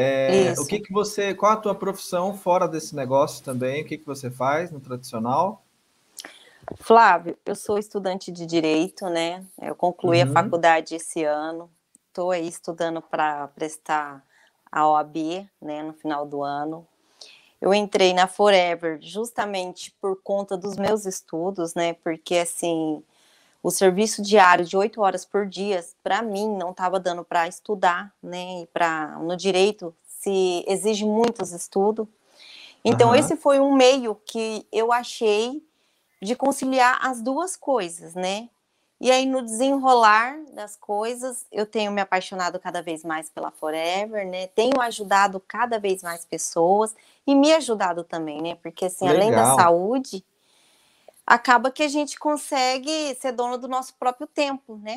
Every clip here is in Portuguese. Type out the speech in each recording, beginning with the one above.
É, o que que você, qual a tua profissão fora desse negócio também? O que que você faz no tradicional? Flávio, eu sou estudante de direito, né? Eu concluí uhum. a faculdade esse ano. Estou aí estudando para prestar a OAB, né? No final do ano. Eu entrei na Forever justamente por conta dos meus estudos, né? Porque assim, o serviço diário de oito horas por dia, para mim, não estava dando para estudar, né? E no direito se exige muitos estudos. Então, uhum. esse foi um meio que eu achei de conciliar as duas coisas, né? E aí, no desenrolar das coisas, eu tenho me apaixonado cada vez mais pela Forever, né? Tenho ajudado cada vez mais pessoas e me ajudado também, né? Porque, assim, Legal. além da saúde, acaba que a gente consegue ser dono do nosso próprio tempo, né?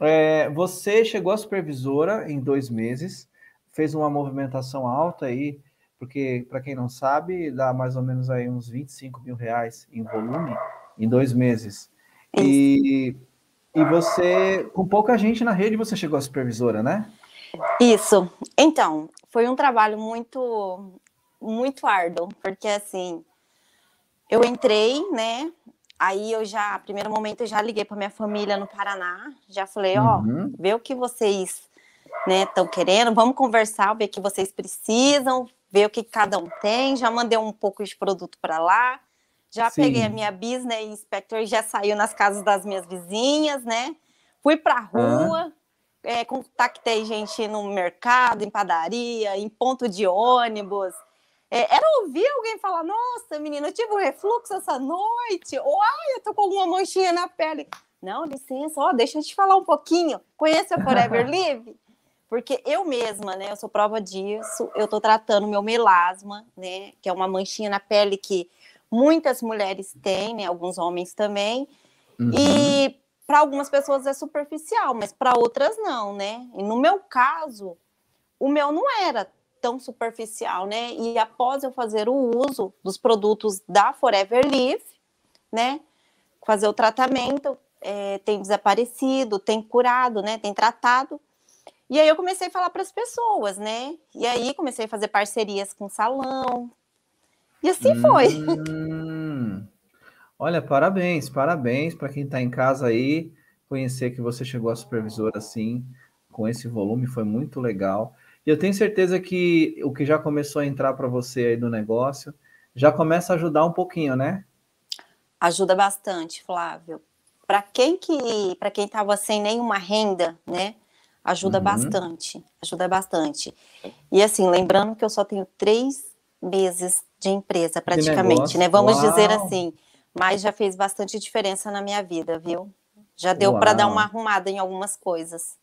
É, você chegou à supervisora em dois meses, fez uma movimentação alta aí, porque, para quem não sabe, dá mais ou menos aí uns 25 mil reais em volume em dois meses. E, e você, com pouca gente na rede, você chegou à supervisora, né? Isso. Então, foi um trabalho muito, muito árduo, porque assim, eu entrei, né? Aí eu já, primeiro momento, eu já liguei para minha família no Paraná, já falei, ó, uhum. vê o que vocês né, estão querendo, vamos conversar, ver o que vocês precisam, ver o que cada um tem, já mandei um pouco de produto para lá, já Sim. peguei a minha business inspector, já saiu nas casas das minhas vizinhas, né? Fui para rua, uhum. é, contactei gente no mercado, em padaria, em ponto de ônibus, é, era ouvir alguém falar: Nossa, menina, eu tive um refluxo essa noite, ou ai, eu tô com alguma manchinha na pele. Não, licença, ó, deixa eu te falar um pouquinho. Conhece a Forever Live? Porque eu mesma, né, eu sou prova disso, eu tô tratando meu melasma, né, que é uma manchinha na pele que muitas mulheres têm, né, alguns homens também. Uhum. E para algumas pessoas é superficial, mas para outras não, né? E no meu caso, o meu não era tão superficial, né? E após eu fazer o uso dos produtos da Forever Live, né? Fazer o tratamento, é, tem desaparecido, tem curado, né? Tem tratado. E aí eu comecei a falar para as pessoas, né? E aí comecei a fazer parcerias com salão. E assim hum, foi. Olha, parabéns, parabéns para quem está em casa aí. Conhecer que você chegou a supervisora assim, com esse volume, foi muito legal. E eu tenho certeza que o que já começou a entrar para você aí no negócio já começa a ajudar um pouquinho, né? Ajuda bastante, Flávio. Para quem que, para quem estava sem nenhuma renda, né? Ajuda uhum. bastante, ajuda bastante. E assim, lembrando que eu só tenho três meses de empresa praticamente, né? Vamos Uau. dizer assim. Mas já fez bastante diferença na minha vida, viu? Já deu para dar uma arrumada em algumas coisas.